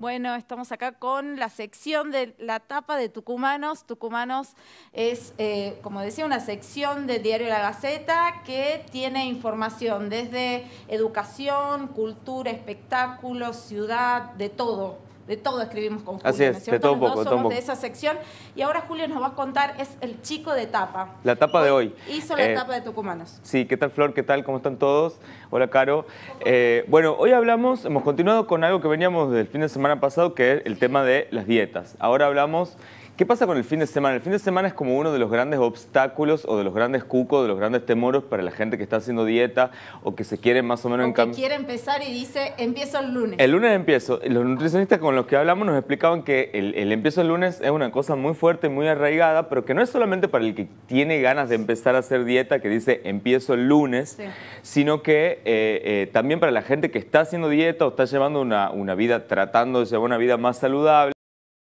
Bueno, estamos acá con la sección de la tapa de Tucumanos. Tucumanos es, eh, como decía, una sección del diario La Gaceta que tiene información desde educación, cultura, espectáculos, ciudad, de todo de todo escribimos con Julio. Así es, de somos de esa sección. Y ahora Julio nos va a contar, es el chico de tapa. La tapa de hoy. Hizo la eh, tapa de Tucumanos. Sí, ¿qué tal Flor? ¿Qué tal? ¿Cómo están todos? Hola Caro. Eh, bueno, hoy hablamos, hemos continuado con algo que veníamos del fin de semana pasado, que es el tema de las dietas. Ahora hablamos ¿Qué pasa con el fin de semana? El fin de semana es como uno de los grandes obstáculos o de los grandes cucos, de los grandes temores para la gente que está haciendo dieta o que se quiere más o menos que quiere empezar y dice, empiezo el lunes. El lunes empiezo. Los nutricionistas con los que hablamos nos explicaban que el, empiezo el lunes es una cosa muy fuerte, muy arraigada, pero que no es solamente para el que tiene ganas de empezar a hacer dieta, que dice, empiezo el lunes, sino que eh, eh, también para la gente que está haciendo dieta o está llevando una vida, tratando de llevar una vida más saludable.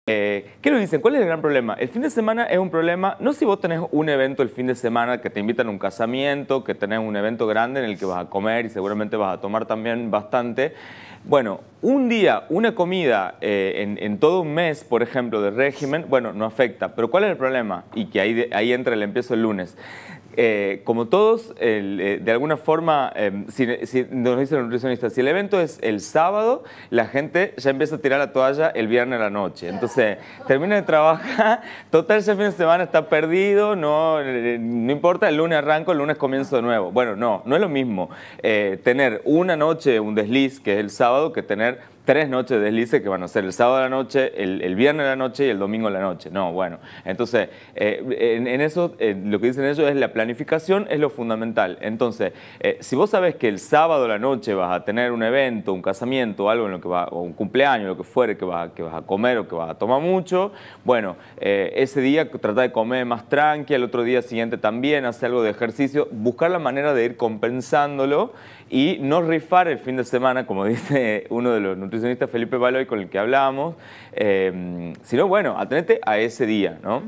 Eh, ¿Qué nos dicen? ¿Cuál es el gran problema? El fin de semana es un problema, no si vos tenés un evento el fin de semana que te invitan a un casamiento, que tenés un evento grande en el que vas a comer y seguramente vas a tomar también bastante. Bueno, un día, una comida eh, en, todo un mes, por ejemplo, de régimen, bueno, no afecta. Pero ¿cuál es el problema? Y que ahí entra el empiezo el lunes. Eh, como todos, eh, de alguna forma, em, si, nos dicen el nutricionista, si el evento es el sábado, la gente ya empieza a tirar la toalla el viernes a la noche. Entonces, termina de trabajar, total, ese fin de semana está perdido, no, eh, no importa, el lunes arranco, el lunes comienzo de nuevo. Bueno, no, no es lo mismo tener una noche, un desliz, que es el sábado, que tener tres noches de deslice que van a ser el sábado de la noche, el, viernes de la noche y el domingo de la noche. No, bueno. Entonces, eh, en, eso eh, lo que dicen ellos es la planificación es lo fundamental. Entonces, eh, si vos sabés que el sábado de la noche vas a tener un evento, un casamiento, algo en lo que va, o un cumpleaños, lo que fuere, que, que vas a comer o que vas a tomar mucho, bueno, ese día trata de comer más tranqui, el otro día siguiente también, hacer algo de ejercicio, buscar la manera de ir compensándolo y no rifar el fin de semana, como dice uno de los nutricionistas Felipe Baloy con el que hablábamos, em, sino bueno, atente a ese día, ¿no?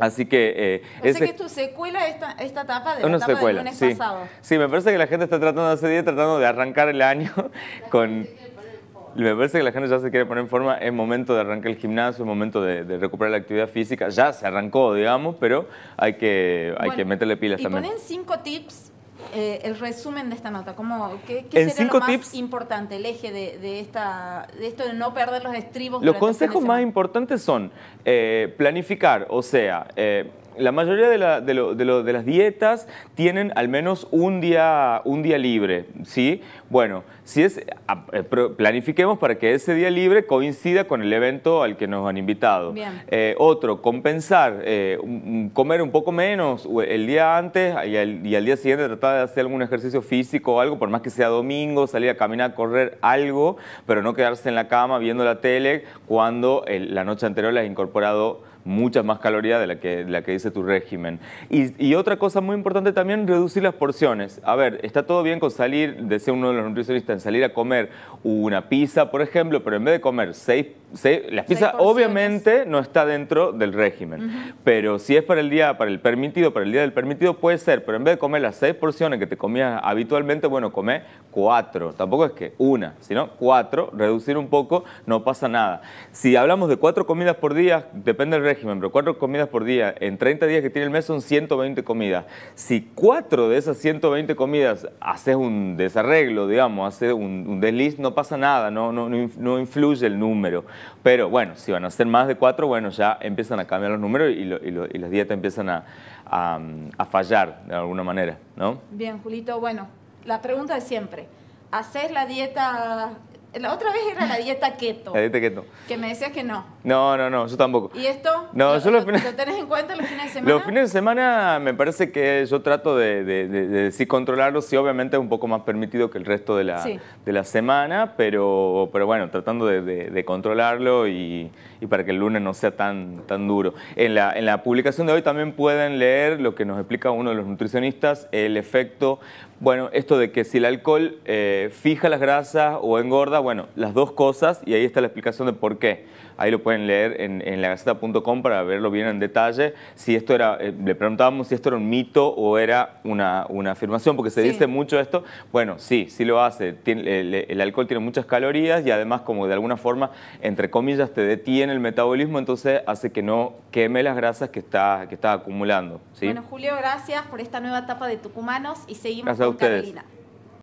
Así que... Eh, ese... tu secuela esta, esta etapa de la secuela, del lunes sí. Sí, me parece que la gente está tratando ese día, tratando de arrancar el año con... Me parece que la gente ya se quiere poner en forma, es momento de arrancar el gimnasio, es momento de, recuperar la actividad física, ya se arrancó, digamos, pero hay que, hay que meterle pilas también. Y ponen cinco tips eh, el resumen de esta nota? ¿Qué, qué sería lo más importante, el eje de, esta, de esto de no perder los estribos? Los consejos más importantes son eh, planificar, o sea, eh, la mayoría de, las dietas tienen al menos un día, libre, ¿sí? Bueno, si es, ah, eh, planifiquemos para que ese día libre coincida con el evento al que nos han invitado. Eh, otro, compensar, eh, comer un poco menos el día antes y al, día siguiente tratar de hacer algún ejercicio físico o algo, por más que sea domingo, salir a caminar, correr, algo, pero no quedarse en la cama viendo la tele cuando la noche anterior la has incorporado Muchas más calorías de la que, la que dice tu régimen. Y, otra cosa muy importante también, reducir las porciones. A ver, está todo bien con salir, decía uno de los nutricionistas, en salir a comer una pizza, por ejemplo, pero en vez de comer seis, las la pizza obviamente no está dentro del régimen, pero si es para el día, para el permitido, para el día del permitido puede ser, pero en vez de comer las seis porciones que te comías habitualmente, bueno, comer cuatro, tampoco es que una, sino cuatro, reducir un poco, no pasa nada. Si hablamos de cuatro comidas por día, depende del cuatro comidas por día, en 30 días que tiene el mes son 120 comidas. Si cuatro de esas 120 comidas haces un desarreglo, digamos, haces un, un desliz, no pasa nada, no, no, influye el número. Pero bueno, si van a ser más de cuatro, bueno, ya empiezan a cambiar los números y, las dietas empiezan a, fallar de alguna manera, ¿no? Bien, Julito, bueno, la pregunta es siempre, ¿haces la dieta la otra vez era la dieta keto. La dieta keto. Que me decías que no. No, no, no, yo tampoco. ¿Y esto? ¿Lo, tenés en cuenta los fines de semana? Los fines de semana me parece que yo trato de, de, de, de sí controlarlo, sí obviamente es un poco más permitido que el resto de la, semana, pero, pero bueno, tratando de, controlarlo y, y, para que el lunes no sea tan, tan duro. En la, en la publicación de hoy también pueden leer lo que nos explica uno de los nutricionistas, el efecto bueno, esto de que si el alcohol eh, fija las grasas o engorda, bueno, las dos cosas, y ahí está la explicación de por qué. Ahí lo pueden leer en, en lagaceta.com para verlo bien en detalle. Si esto era, eh, le preguntábamos si esto era un mito o era una, afirmación, porque se dice mucho esto. Bueno, sí, sí lo hace. el, alcohol tiene muchas calorías y además, como de alguna forma, entre comillas, te detiene el metabolismo, entonces hace que no queme las grasas que está, que está acumulando. Bueno, Julio, gracias por esta nueva etapa de Tucumanos y seguimos. Cautela.